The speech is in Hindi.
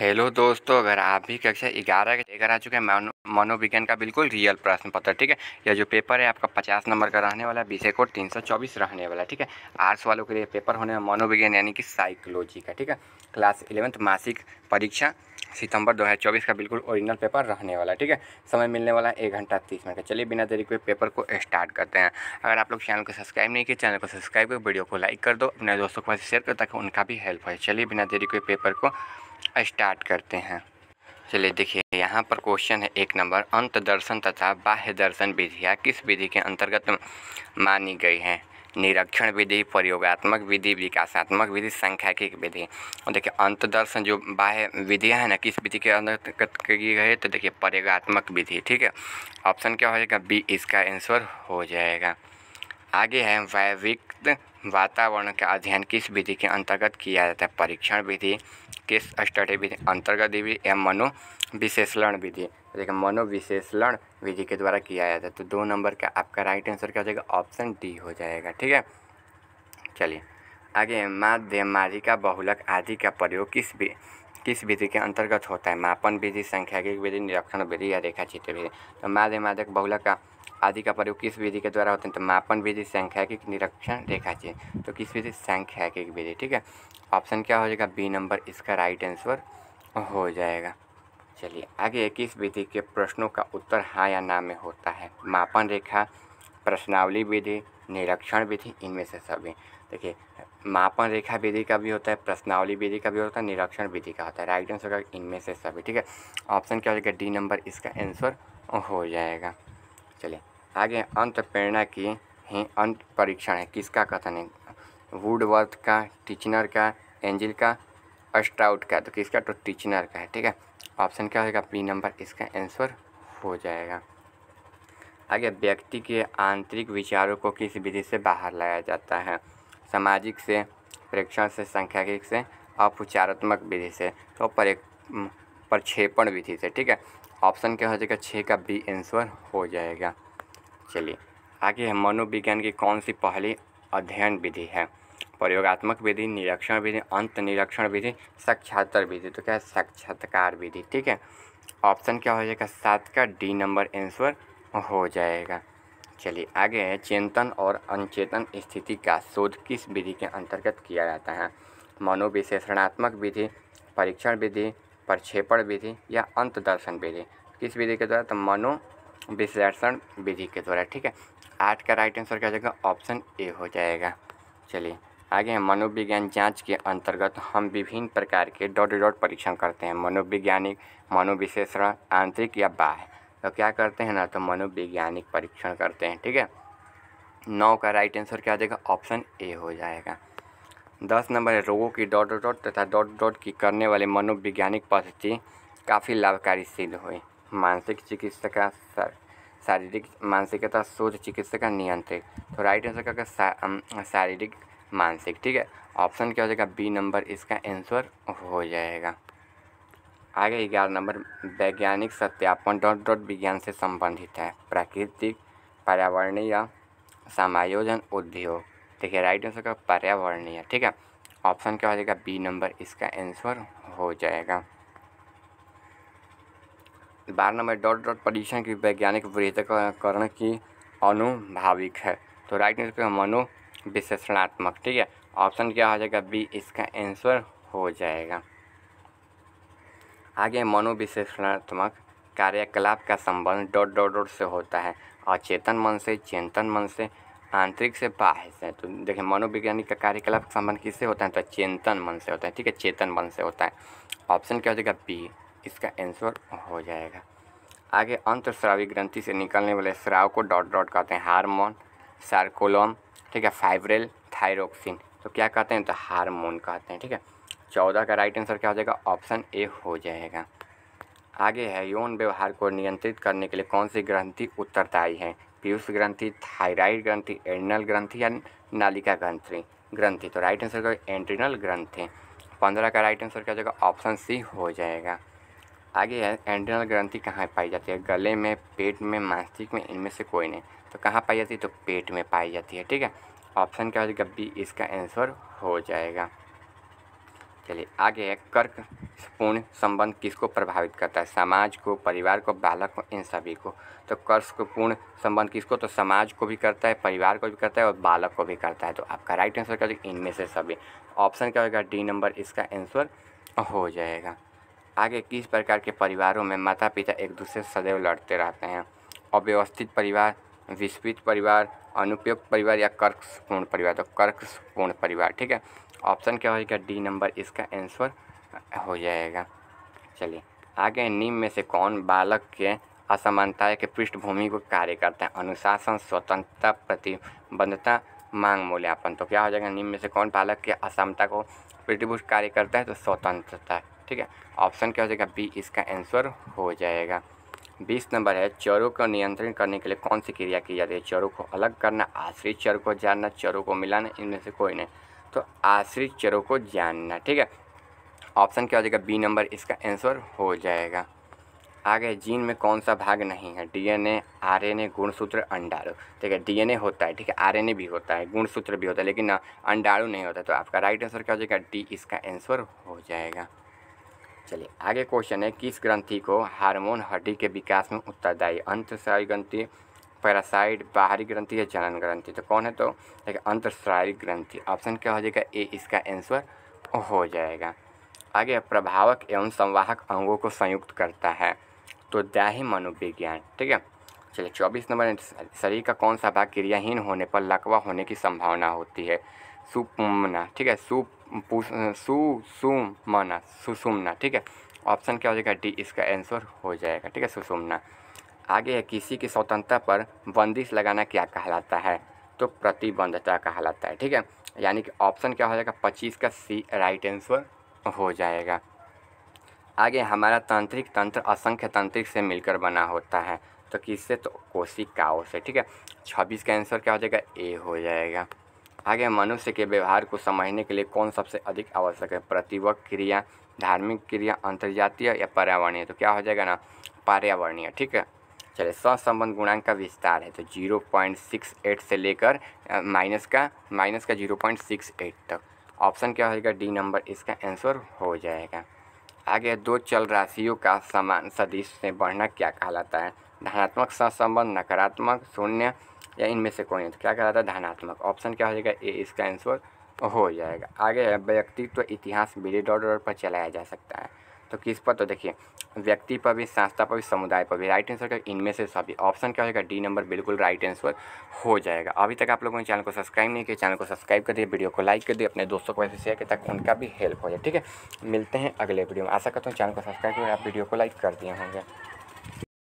हेलो दोस्तों अगर आप भी कक्षा ग्यारह के लेकर आ चुके हैं मनोविज्ञान का बिल्कुल रियल प्रश्न पत्र ठीक है यह जो पेपर है आपका पचास नंबर का रहने वाला है विषय कोड तीन सौ चौबीस रहने वाला ठीक है आर्ट्स वालों के लिए पेपर होने में मनोविज्ञान यानी कि साइकोलॉजी का ठीक है क्लास इलेवंथ मासिक परीक्षा सितंबर चौबीस का बिल्कुल ओरिजिनल पेपर रहने वाला ठीक है समय मिलने वाला है एक घंटा तीस मिनट का चलिए बिना देरी के पेपर को स्टार्ट करते हैं अगर आप लोग चैनल को सब्सक्राइब नहीं किए चैनल को सब्सक्राइब कर वीडियो को लाइक कर दो अपने दोस्तों के पास शेयर करो ताकि उनका भी हेल्प हो चलिए बिना देरी के पेपर को स्टार्ट करते हैं चलिए देखिए यहाँ पर क्वेश्चन है एक नंबर अंत दर्शन तथा बाह्य दर्शन विधियाँ किस विधि के अंतर्गत मानी गई हैं निरीक्षण विधि प्रयोगात्मक विधि विकासात्मक विधि संख्याकिक विधि और देखिए अंतदर्शन जो बाह्य विधियाँ हैं ना किस विधि के अंतर्गत की गई तो देखिए प्रयोगात्मक विधि ठीक है ऑप्शन क्या हो जाएगा बी इसका आंसर हो जाएगा आगे है वैविक वातावरण का अध्ययन किस विधि के अंतर्गत किया जाता है परीक्षण विधि किस स्टडी विधि अंतर्गत विधि एवं मनोविशेषण विधि देखिए मनोविशेषण विधि के द्वारा किया जाता है तो दो नंबर का आपका राइट आंसर क्या हो जाएगा ऑप्शन डी हो जाएगा ठीक है चलिए आगे माध्य मारिका बहुलक आदि का प्रयोग किस भी किस विधि के अंतर्गत होता है मापन विधि संख्यागिक विधि निरीक्षण विधि या रेखा चित्र विधि तो माध्यमाधिक बहुलक का आदि का प्रयोग किस विधि के द्वारा होते हैं तो मापन विधि संख्याकिक निरीक्षण रेखा चाहिए तो किस विधि संख्याकिक विधि ठीक है ऑप्शन क्या हो जाएगा बी नंबर इसका राइट आंसर हो जाएगा चलिए आगे इक्कीस विधि के प्रश्नों का उत्तर हाँ या ना में होता है मापन रेखा प्रश्नावली विधि निरीक्षण विधि इनमें से सभी देखिए मापन रेखा विधि का भी होता है प्रश्नावली विधि का भी होता है निरीक्षण विधि का होता है राइट आंसर होगा इनमें से सभी ठीक है ऑप्शन क्या हो जाएगा डी नंबर इसका आंसर हो जाएगा चलिए आगे अंत प्रेरणा की ही अंत परीक्षण है किसका कथन है वुडवर्थ का टीचनर का एंजिल का अस्ट्राउट का तो किसका तो टीचनर का है ठीक है ऑप्शन क्या होगा बी नंबर इसका आंसर हो जाएगा आगे व्यक्ति के आंतरिक विचारों को किस विधि से बाहर लाया जाता है सामाजिक से प्रेक्षण से संख्या से अपचारात्मक विधि से तो परेक्षण प्रक्षेपण विधि से ठीक है ऑप्शन क्या हो जाएगा छः का बी आंसर हो जाएगा चलिए आगे है मनोविज्ञान की कौन सी पहली अध्ययन विधि है प्रयोगात्मक विधि निरीक्षण विधि अंत निरीक्षण विधि साक्षात्कार विधि तो क्या है साक्षात्कार विधि ठीक है ऑप्शन क्या हो जाएगा सात का डी नंबर आंसर हो जाएगा चलिए आगे है चेतन और अनचेतन स्थिति का शोध किस विधि के अंतर्गत किया जाता है मनोविशेषणात्मक विधि परीक्षण विधि प्रक्षेपण विधि या अंतदर्शन विधि किस विधि के द्वारा तो मनो विश्लेषण विधि के द्वारा ठीक है आठ का राइट आंसर क्या हो जाएगा ऑप्शन ए हो जाएगा चलिए आगे हैं मनोविज्ञान जांच के अंतर्गत हम विभिन्न प्रकार के डॉट डॉट परीक्षण करते हैं मनोविज्ञानिक मनोविशेषण आंतरिक या बाह्य तो क्या करते हैं ना तो मनोविज्ञानिक परीक्षण करते हैं ठीक है नौ का राइट आंसर क्या हो जाएगा ऑप्शन ए हो जाएगा दस नंबर है रोगों की डॉट डॉट तथा डॉट डॉट की करने वाले मनोविज्ञानिक पद्धति काफ़ी लाभकारी सिद्ध हुई मानसिक चिकित्सक का शारीरिक मानसिकता शोध चिकित्सक नियंत्रित तो राइट आंसर क्या होगा शारीरिक मानसिक ठीक है ऑप्शन क्या हो जाएगा बी नंबर इसका आंसर हो जाएगा आगे ग्यारह नंबर वैज्ञानिक सत्यापन डॉट डॉट विज्ञान से संबंधित है प्राकृतिक पर्यावरणीय समायोजन उद्योग देखिए राइट आंसर का पर्यावरणीय ठीक है ऑप्शन क्या हो जाएगा बी नंबर इसका आंसर हो जाएगा बारह नंबर डॉट डॉट परीक्षण की वैज्ञानिक वृद्धकरण की अनुभाविक है तो राइट आंसर हम मनो विश्लेषणात्मक ठीक है ऑप्शन क्या हो जाएगा बी इसका आंसर हो जाएगा आगे मनोविशेषणात्मक कार्यकलाप का संबंध डॉट डॉट डॉट से होता है अचेतन मन से चेतन मन से आंतरिक से बाह्य से तो देखिए मनोवैज्ञानिक का कार्यकलाप संबंध किससे होता है तो चेतन मन से होता है ठीक है चेतन मन से होता है ऑप्शन क्या हो जाएगा बी इसका आंसर हो जाएगा आगे अंतस्रावी ग्रंथि से निकलने वाले स्राव को डॉट डॉट कहते हैं हार्मोन सार्कोलोम ठीक है फाइब्रेल थायरोक्सिन तो क्या कहते हैं तो हार्मोन कहते हैं ठीक है चौदह का राइट आंसर क्या हो जाएगा ऑप्शन ए हो जाएगा आगे है यौन व्यवहार को नियंत्रित करने के लिए कौन सी ग्रंथि उत्तरदायी है पीयूष ग्रंथि थायराइड ग्रंथि एड्रिनल ग्रंथि या नालिका ग्रंथि ग्रंथि तो राइट आंसर का एंट्रिनल ग्रंथि पंद्रह का राइट आंसर क्या हो जाएगा ऑप्शन सी हो जाएगा आगे है एंड्रिनल ग्रंथि कहाँ पाई जाती है गले में पेट में मानसिक में इनमें से कोई नहीं तो कहाँ पाई जाती है तो पेट में पाई जाती है ठीक है ऑप्शन क्या हो जाएगा बी इसका आंसर हो जाएगा चलिए आगे है कर्क पूर्ण संबंध किसको प्रभावित करता है समाज को परिवार को बालक को इन सभी को तो कर्क पूर्ण संबंध किसको तो समाज को भी करता है परिवार को भी करता है और बालक को भी करता है तो आपका राइट आंसर क्या हो जाएगा इनमें से सभी ऑप्शन क्या होगा डी नंबर इसका आंसर हो जाएगा आगे किस प्रकार के परिवारों में माता पिता एक दूसरे से सदैव लड़ते रहते हैं अव्यवस्थित परिवार विस्पृत परिवार अनुपयुक्त परिवार या कर्कपूर्ण परिवार तो पूर्ण परिवार ठीक है ऑप्शन क्या होगा डी नंबर इसका आंसर हो जाएगा चलिए आगे निम्न में से कौन बालक के असमानता के पृष्ठभूमि को कार्य करता है अनुशासन स्वतंत्रता प्रतिबद्धता मांग मूल्यापन तो क्या हो जाएगा निम्न में से कौन बालक के असमता को पृष्ठभूष कार्य करता है तो स्वतंत्रता ठीक है ऑप्शन क्या हो जाएगा बी इसका आंसर हो जाएगा बीस नंबर है चरों को नियंत्रण करने के लिए कौन सी क्रिया की जाती है चरों को अलग करना आश्रित चर को जानना चरों को मिलाना इनमें से कोई नहीं तो आश्रित चरों को जानना ठीक है ऑप्शन क्या हो जाएगा बी नंबर इसका आंसर हो जाएगा आगे जीन में कौन सा भाग नहीं है डीएनए आरएनए गुणसूत्र अंडाणु ठीक है डीएनए होता है ठीक है आरएनए भी होता है गुणसूत्र भी होता है लेकिन अंडाणु नहीं होता तो आपका राइट आंसर क्या हो जाएगा डी इसका आंसर हो जाएगा चलिए आगे क्वेश्चन है किस ग्रंथि को हार्मोन हड्डी के विकास में उत्तरदायी अंतस्रावी ग्रंथि पैरासाइड बाहरी ग्रंथि या जनन ग्रंथि तो कौन है तो देखिए अंतस्रावी ग्रंथि ऑप्शन क्या हो जाएगा ए इसका आंसर हो जाएगा आगे प्रभावक एवं संवाहक अंगों को संयुक्त करता है तो दाही मनोविज्ञान ठीक है चलिए चौबीस नंबर शरीर का कौन सा भाग क्रियाहीन होने पर लकवा होने की संभावना होती है सुपमना ठीक है सु सुसुमना सुसुमना ठीक है ऑप्शन क्या हो जाएगा डी इसका आंसर हो जाएगा ठीक है सुसुमना आगे है किसी की स्वतंत्रता पर बंदिश लगाना क्या कहलाता है तो प्रतिबंधता कहलाता है ठीक है यानी कि ऑप्शन क्या हो जाएगा पच्चीस का सी राइट आंसर हो जाएगा आगे हमारा तांत्रिक तंत्र असंख्य तांत्रिक से मिलकर बना होता है तो किससे तो कोशिकाओं से ठीक है छब्बीस का आंसर क्या हो जाएगा ए हो जाएगा आगे मनुष्य के व्यवहार को समझने के लिए कौन सबसे अधिक आवश्यक है प्रतिवक क्रिया धार्मिक क्रिया अंतर्जातीय या पर्यावरणीय तो क्या हो जाएगा ना पर्यावरणीय ठीक है चलिए सहसंबंध गुणांक का विस्तार है तो जीरो पॉइंट सिक्स एट से लेकर माइनस का माइनस का जीरो पॉइंट सिक्स एट तक ऑप्शन क्या होगा डी नंबर इसका आंसर हो जाएगा आगे दो चल राशियों का समान सदिश से बढ़ना क्या कहलाता है धनात्मक सहसंबंध नकारात्मक शून्य या इनमें से कोई नहीं तो क्या कहलाता है धनात्मक ऑप्शन क्या हो जाएगा ए इसका आंसर हो जाएगा आगे व्यक्तित्व तो इतिहास बी डॉट डॉट पर चलाया जा सकता है तो किस पर तो देखिए व्यक्ति पर भी संस्था पर भी समुदाय पर भी राइट आंसर का इनमें से सभी ऑप्शन क्या होगा डी नंबर बिल्कुल राइट आंसर हो जाएगा अभी तक आप लोगों ने चैनल को सब्सक्राइब नहीं किया चैनल को सब्सक्राइब कर दिए वीडियो को लाइक कर दिए अपने दोस्तों को ऐसे शेयर किया ताकि उनका भी हेल्प हो जाए ठीक है मिलते हैं अगले वीडियो में आशा करता हूँ चैनल को सब्सक्राइब कर आप वीडियो को लाइक कर दिए होंगे